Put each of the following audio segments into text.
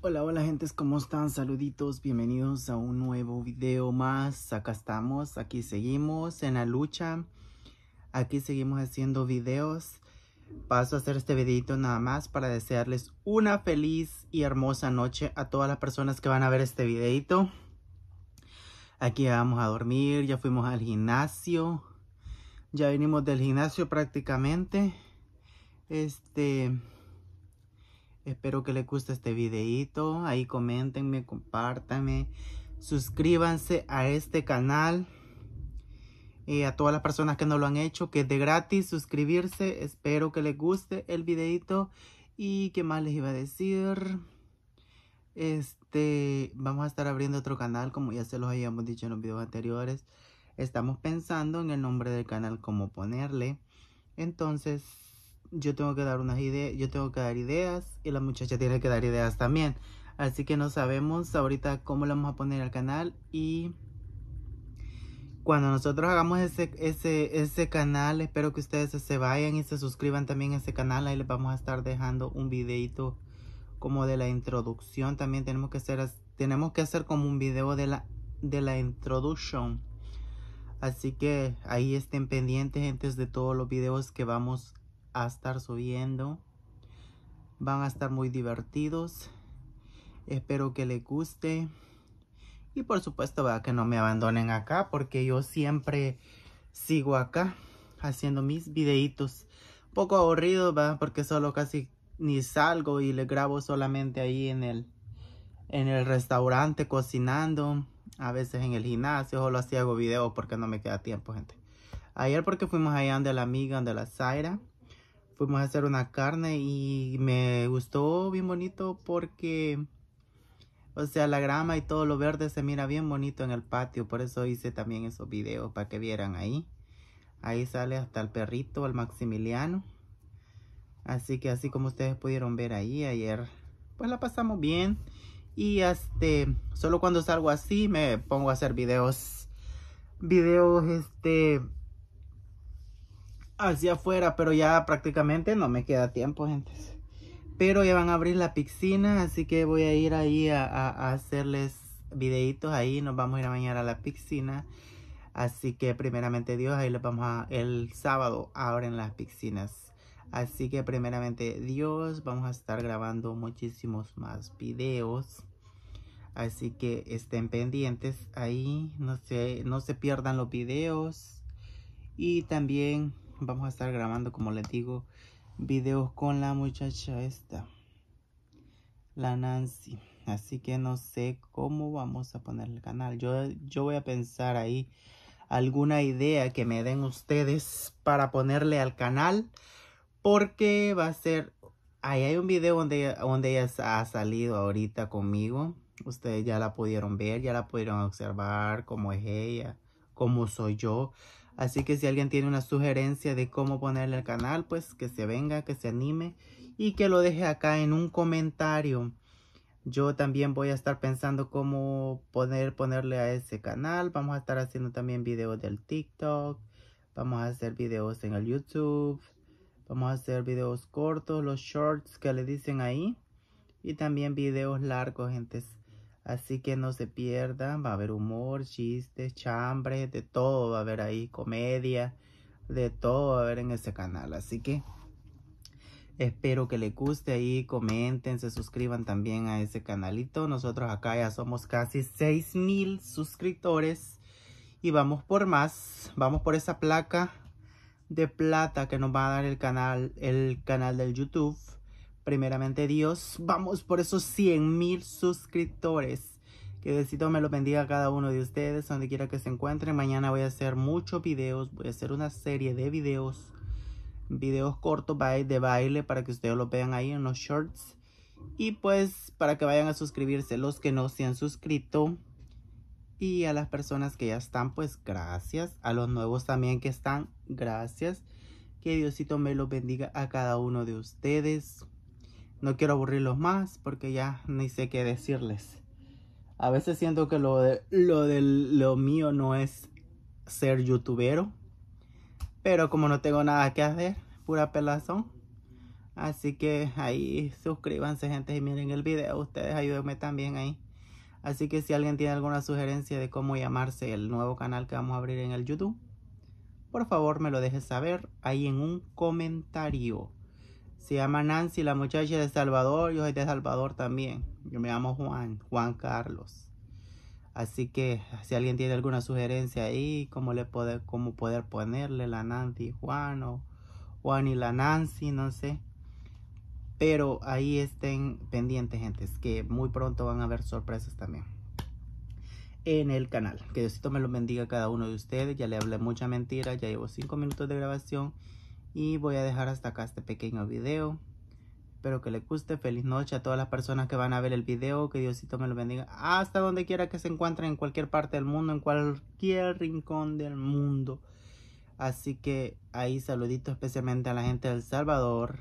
Hola, hola gente. ¿cómo están? Saluditos, bienvenidos a un nuevo video más. Acá estamos, aquí seguimos en la lucha. Aquí seguimos haciendo videos. Paso a hacer este videito nada más para desearles una feliz y hermosa noche a todas las personas que van a ver este videito. Aquí vamos a dormir, ya fuimos al gimnasio. Ya venimos del gimnasio prácticamente. Este... Espero que les guste este videito. Ahí comentenme, compártanme. Suscríbanse a este canal. Y eh, a todas las personas que no lo han hecho, que es de gratis suscribirse. Espero que les guste el videito. Y qué más les iba a decir. Este, vamos a estar abriendo otro canal, como ya se los habíamos dicho en los videos anteriores. Estamos pensando en el nombre del canal, cómo ponerle. Entonces, yo tengo que dar unas ideas, yo tengo que dar ideas y la muchacha tiene que dar ideas también. Así que no sabemos ahorita cómo le vamos a poner al canal y cuando nosotros hagamos ese, ese, ese canal, espero que ustedes se vayan y se suscriban también a ese canal. Ahí les vamos a estar dejando un videito como de la introducción. También tenemos que hacer, tenemos que hacer como un video de la, de la introducción. Así que ahí estén pendientes, gente, de todos los videos que vamos a estar subiendo. Van a estar muy divertidos. Espero que les guste. Y por supuesto, va que no me abandonen acá porque yo siempre sigo acá haciendo mis videitos. Un poco aburrido, va porque solo casi ni salgo y le grabo solamente ahí en el, en el restaurante cocinando. A veces en el gimnasio, solo hacía hago videos porque no me queda tiempo, gente. Ayer porque fuimos allá de la amiga, de la Zaira fuimos pues, a hacer una carne y me gustó bien bonito porque, o sea, la grama y todo lo verde se mira bien bonito en el patio. Por eso hice también esos videos para que vieran ahí. Ahí sale hasta el perrito, el Maximiliano. Así que así como ustedes pudieron ver ahí ayer, pues la pasamos bien. Y este, solo cuando salgo así me pongo a hacer videos, videos este hacia afuera, pero ya prácticamente no me queda tiempo, gente. Pero ya van a abrir la piscina, así que voy a ir ahí a, hacerles videitos ahí. Nos vamos a ir a bañar a la piscina. Así que primeramente Dios, ahí les vamos a... El sábado abren las piscinas. Así que primeramente Dios, vamos a estar grabando muchísimos más videos. Así que estén pendientes ahí. No no se pierdan los videos. Y también vamos a estar grabando, como les digo, videos con la muchacha esta, la Nancy. Así que no sé cómo vamos a poner el canal. Yo, yo voy a pensar ahí alguna idea que me den ustedes para ponerle al canal. Porque va a ser... Ahí hay un video donde, donde ella ha salido ahorita conmigo. Ustedes ya la pudieron ver, ya la pudieron observar, cómo es ella, cómo soy yo. Así que si alguien tiene una sugerencia de cómo ponerle al canal, pues que se venga, que se anime y que lo deje acá en un comentario. Yo también voy a estar pensando cómo poner ponerle a ese canal. Vamos a estar haciendo también videos del TikTok. Vamos a hacer videos en el YouTube. Vamos a hacer videos cortos, los shorts que le dicen ahí. Y también videos largos, gente. Así que no se pierdan, va a haber humor, chistes, chambre, de todo va a haber ahí, comedia, de todo va a haber en ese canal. Así que espero que les guste ahí, comenten, se suscriban también a ese canalito. Nosotros acá ya somos casi 6 mil suscriptores y vamos por más, vamos por esa placa de plata que nos va a dar el canal, el canal del YouTube primeramente Dios, vamos por esos 100 mil suscriptores. Que Diosito me lo bendiga a cada uno de ustedes, donde quiera que se encuentren. Mañana voy a hacer muchos videos, voy a hacer una serie de videos, videos cortos de baile para que ustedes lo vean ahí en los shorts. Y pues para que vayan a suscribirse los que no se han suscrito. Y a las personas que ya están, pues gracias. A los nuevos también que están, gracias. Que Diosito me lo bendiga a cada uno de ustedes. No quiero aburrirlos más porque ya ni sé qué decirles. A veces siento que lo, de, lo, lo mío no es ser youtubero. Pero como no tengo nada que hacer, pura pelazón. Así que ahí suscríbanse gente y miren el video. Ustedes ayúdenme también ahí. Así que si alguien tiene alguna sugerencia de cómo llamarse el nuevo canal que vamos a abrir en el YouTube, por favor me lo deje saber ahí en un comentario. Se llama Nancy, la muchacha de Salvador. Yo soy de Salvador también. Yo me llamo Juan, Juan Carlos. Así que si alguien tiene alguna sugerencia ahí, cómo, le poder, poder ponerle la Nancy Juan o Juan y la Nancy, no sé. Pero ahí estén pendientes, gentes, que muy pronto van a haber sorpresas también en el canal. Que Diosito me los bendiga a cada uno de ustedes. Ya le hablé mucha mentira, ya llevo 5 minutos de grabación. Y voy a dejar hasta acá este pequeño video. Espero que les guste. Feliz noche a todas las personas que van a ver el video. Que Diosito me lo bendiga. Hasta donde quiera que se encuentren, en cualquier parte del mundo, en cualquier rincón del mundo. Así que ahí saluditos especialmente a la gente del Salvador.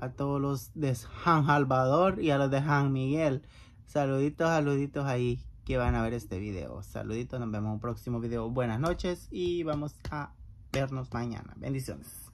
A todos los de San Salvador y a los de San Miguel. Saluditos, saluditos ahí que van a ver este video. Saluditos, nos vemos en un próximo video. Buenas noches y vamos a vernos mañana. Bendiciones.